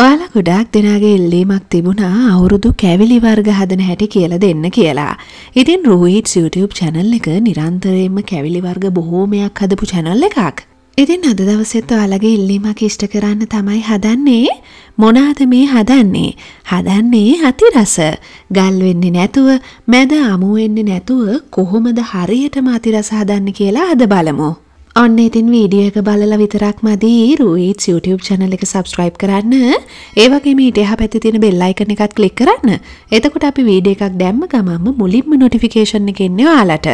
ඔයාලා ගොඩාක් දෙනාගේ එල්ලීමක් තිබුණා අවුරුදු කැවිලි වර්ග හදන හැටි කියලා දෙන්න කියලා. ඉතින් රෝහිට් YouTube channel එක නිරන්තරයෙන්ම කැවිලි වර්ග බොහෝමයක් හදපු channel එකක්. ඉතින් අද දවසෙත් ඔයාලගේ ඉල්ලීමක් ඉෂ්ට කරන්න තමයි හදන්නේ මොනාද මේ හදන්නේ හදන්නේ හති රස ගල් වෙන්නේ නැතුව මැද අමු වෙන්නේ නැතුව කොහොමද හරියටම අති රස හදන්න කියලා අද බලමු ඔන්න ඉතින් වීඩියෝ එක බලලා විතරක් මදි රූයිට් YouTube channel එක subscribe කරන්න. ඒ වගේම ඊට එහා පැත්තේ තියෙන bell icon එකත් click කරන්න. එතකොට අපි වීඩියෝ එකක් දැම්ම ගමන්ම මුලින්ම notification එක එන්නේ ඔයාලට.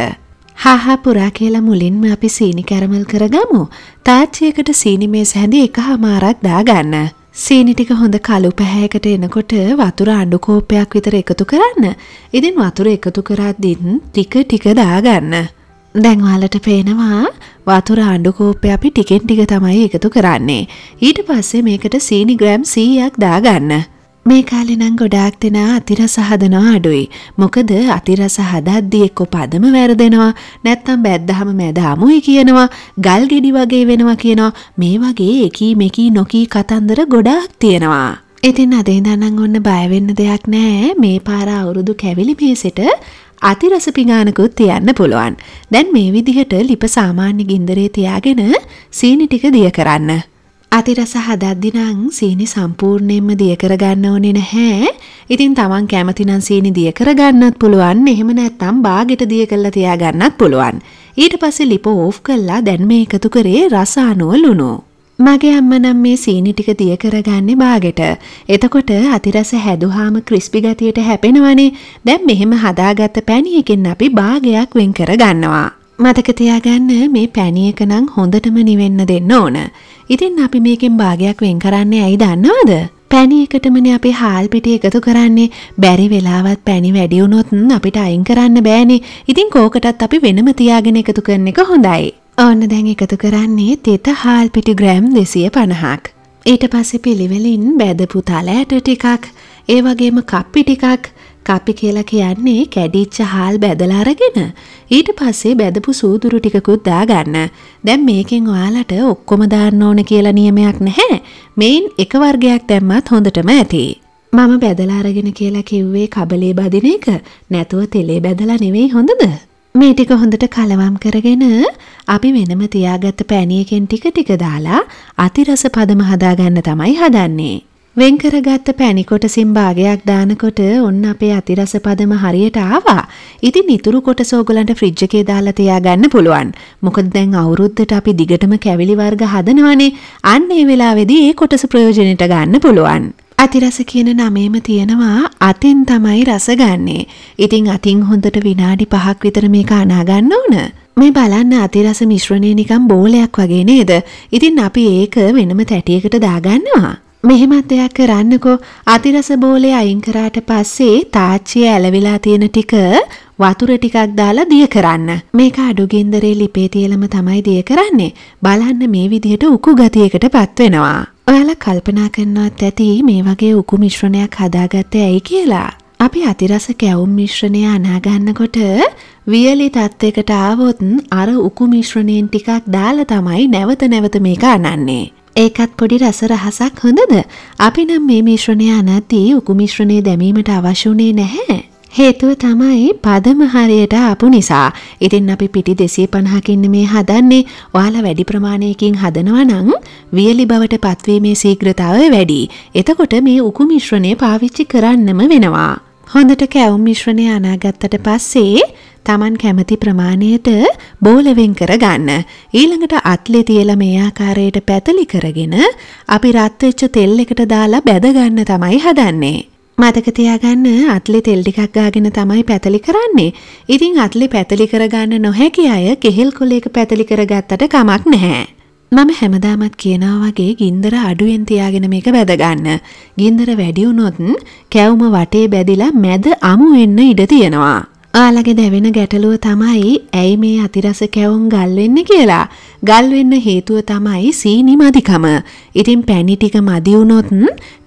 හාහා පුරා කියලා මුලින්ම අපි සීනි කැරමල් කරගමු. තාච්චියකට සීනි මේස හැඳි එකහමාරක් දාගන්න. සීනි ටික හොඳ කළු පැහැයකට එනකොට වතුර අඩු කෝපයක් විතර එකතු කරන්න. ඉතින් වතුර එකතු කරද්දී ටික ටික දාගන්න. දැන් ඔයාලට පේනවා වතුර ආණ්ඩු කෝපය අපි ටිකෙන් ටික තමයි එකතු කරන්නේ. ඊට පස්සේ මේකට සීනි ග්‍රෑම් 100ක් දාගන්න. මේ කාලේ නම් ගොඩාක් දෙනා අතිරස හදනවා අඩුයි. මොකද අතිරස හදද්දී එක්ක පදම වැරදෙනවා, නැත්තම් බැද්දාම මැද අමුයි කියනවා, ගල් ගෙඩි වගේ වෙනවා කියනවා. මේ වගේ එකී මෙකී නොකී කතන්දර ගොඩාක් තියෙනවා. ඉතින් අදේ දනම් ඔන්න බය වෙන්න දෙයක් නැහැ. මේ පාර අවුරුදු කැවිලි මේසෙට අතිරස පිඟානකුත් තියන්න පුළුවන්. දැන් මේ විදිහට ලිප සාමාන්‍ය ගින්දරේ තියාගෙන සීනි ටික දිය කරන්න. අතිරස හදද්දිනං සීනි සම්පූර්ණයෙන්ම දිය කරගන්න ඕනේ නැහැ. ඉතින් Taman කැමතිනම් සීනි දිය කරගන්නත් පුළුවන්. එහෙම නැත්නම් බාගෙට දිය කරලා තියාගන්නත් පුළුවන්. ඊට පස්සේ ලිප ඕෆ් කරලා දැන් මේ එකතු කරේ රස අනුව ලුණු. මගේ අම්ම නම් මේ සීනි ටික දිය කරගන්නේ බාගෙට. එතකොට අතිරස හැදුහාම ක්‍රිස්පි ගතියට හැපෙනවනේ. දැන් මෙහෙම හදාගත්ත පැණියකින් අපි බාගයක් වෙන් කරගන්නවා. මතක තියාගන්න මේ පැණියක නම් හොඳටම නිවෙන්න දෙන්න ඕන. ඉතින් අපි මේකෙන් බාගයක් වෙන් කරන්නේ ඇයි දන්නවද? පැණියකටමනේ අපි හාල් පිටි එකතු කරන්නේ. බැරි වෙලාවත් පැණි වැඩි වුණොත් අපිට අයින් කරන්න බෑනේ. ඉතින් කෝකටත් අපි වෙනම තියාගෙන එකතු කරන එක හොඳයි. ඕන්න දැන් එකතු කරන්නේ තෙත හාල් පිටි ග්‍රෑම් දෙසිය පණහක්. ඊට පස්සෙ පිළිවෙලින් බැදපු තලෑට ටිකක් ඒ වගේම කප්පි ටිකක් කපි කියලා කියන්නේ කැඩිච්ච හාල් බැදලා අරගෙන ඊට පස්සේ බැදපු සූදුරු ටිකකුත් දාගන්න. දැන් මේකෙන් ඔයාලට ඔක්කොම දාන්න ඕන කියලා නියමයක් නැහැ. මේන් එක වර්ගයක් දැම්මත් හොඳටම ඇති. මම බැදලා අරගෙන කියලා කිව්වේ කබලේ බදින එක. නැතුව තෙලේ බැදලා නෙවෙයි හොඳද? මේ ටික හොඳට කලවම් කරගෙන අපි වෙනම තියාගත්ත පෑනියකෙන් ටික ටික දාලා අතිරස පදම හදාගන්න තමයි හදන්නේ. වෙන් කරගත්ත පැණිකොට සිම්භාගයක් දානකොට ඔන්න අපේ අතිරස පදම හරියට ආවා. ඉතින් ඉතුරු කොටස ඕගලන්ට ෆ්‍රිජ් එකේ දාලා තියාගන්න පුළුවන්. මොකද දැන් අවුරුද්දට අපි දිගටම කැවිලි වර්ග හදනවනේ. අන්න ඒ වෙලාවේදී ඒ කොටස ප්‍රයෝජනෙට ගන්න පුළුවන්. අතිරස කියන නමේම තියෙනවා අතින් තමයි රස ගන්නේ. ඉතින් අතින් හොඳට විනාඩි පහක් විතර මේක අනාගන්න ඕන. මේ බලන්න අතිරස මිශ්‍රණය නිකම් බෝලයක් වගේ නේද. ඉතින් අපි ඒක වෙනම තැටියකට දාගන්නවා. මෙහෙමත් දෙයක් කරන්නකෝ අතිරස බෝලේ අයින් කරාට පස්සේ තාච්චිය ඇලවිලා තියෙන ටික වතුර ටිකක් දාලා දිය කරන්න. මේක අඩු ගින්දරේ ලිපේ තියලම තමයි දිය කරන්නේ. බලන්න මේ විදිහට උකු ගතියකටපත් වෙනවා. ඔයාලා කල්පනා කරන්නත් ඇති මේ වගේ උකු මිශ්‍රණයක් හදාගත්ත ඇයි කියලා. අපි අතිරස කැවුම් මිශ්‍රණය අනාගන්නකොට වියලි තත්ත්වකට ආවොත්න් අර උකු මිශ්‍රණයෙන් ටිකක් දාල තමයි නැවත නැවත මේක අනන්නේ. ඒකත් පොඩි රස රහසක් හොඳද අපි නම් මේ මිශ්‍රණය අනත්දී උකු මිශ්‍රණය දැමීමට අවශ්‍යුනේ නැහැ. හේතුව තමයි පදම හරියට ආපු නිසා. ඉතින් අපි පිටි 250කින් මේ හදන්නේ. ඔයාලා වැඩි ප්‍රමාණයකින් හදනවා නම් වියලි බවට පත්වීමේ ශීඝ්‍රතාවය වැඩි. එතකොට මේ උකු මිශ්‍රණය පාවිච්චි කරන්නම වෙනවා. හොඳට කැවුම් මිශ්‍රණය අනාගත්තට පස්සේ Taman කැමති ප්‍රමාණයට බෝලවෙන් කරගන්න. ඊළඟට අත්ලේ තියලා මේ ආකාරයට පැතලි කරගෙන අපි රත් වෙච්ච තෙල් එකට දාලා බැද ගන්න තමයි හදන්නේ. මතක තියාගන්න අත්ලි තෙල් ටිකක් ගාගෙන තමයි පැතලි කරන්නේ. ඉතින් අත්ලි පැතලි කරගන්න නොහැකි අය කෙහෙල් කුලයක පැතලි කරගත්තට කමක් නැහැ. මම හැමදාමත් කියනවා වගේ ගින්දර අඩුවෙන් තියාගෙන මේක බැදගන්න. ගින්දර වැඩි වුණොත් කැවුම වටේ බැදිලා මැද අමු වෙන්න ඉඩ තියෙනවා. ආලගේ දැවෙන ගැටලුව තමයි ඇයි මේ අතිරස කැවුම් ගල්වෙන්න කියලා. ගල්වෙන්න හේතුව තමයි සීනි මදිකම. ඉතින් පැණි ටික මදි වුණොත්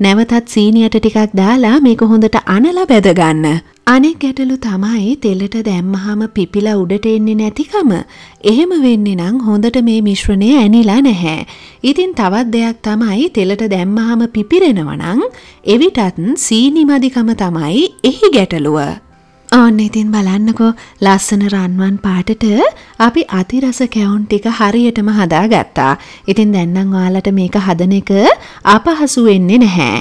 නැවතත් සීනියට ටිකක් දාලා මේක හොඳට අනලා බැදගන්න. අනෙක් ගැටලු තමයි තෙලට දැම්මහම පිපිලා උඩට එන්නේ නැතිකම. එහෙම වෙන්නේ නම් හොඳට මේ මිශ්‍රණය ඇනිලා නැහැ. ඉතින් තවත් දෙයක් තමයි තෙලට දැම්මහම පිපිරෙනවා නම් එවිටත් සීනි මදිකම තමයි එහි ගැටලුව. ඕන්න ඉතින් බලන්නකෝ ලස්සන රන්වන් පාටට අපි අතිරස කැවුන් ටික හරියටම හදා ගත්තා. ඉතින් දැන්නම් ඔයාලට මේක හදන එක අපහසු වෙන්නේ නැහැ.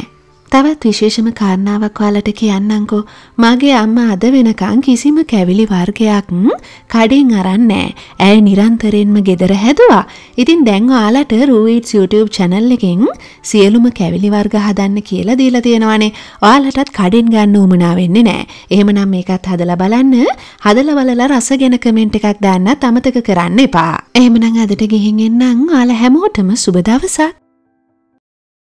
තවත් විශේෂම කාරණාවක් ඔයාලට කියන්නම්කෝ. මගේ අම්මා අද වෙනකන් කිසිම කැවිලි වර්ගයක් කඩෙන් අරන් නෑ. ඇය නිරන්තරයෙන්ම ගෙදර හැදුවා. ඉතින් දැන් ඔයාලට රූයිට්ස් YouTube channel එකෙන් සියලුම කැවිලි වර්ග හදන්න කියලා දීලා තියෙනවානේ. ඔයාලටත් කඩෙන් ගන්න උවමනා වෙන්නේ නෑ. එහෙමනම් මේකත් හදලා බලන්න. හදලා බලලා රස ගැන කමෙන්ට් එකක් දාන්නත් අමතක කරන්න එපා. එහෙමනම් අදට ගිහින් එන්නම්. ඔයාලා හැමෝටම සුබ දවසක්.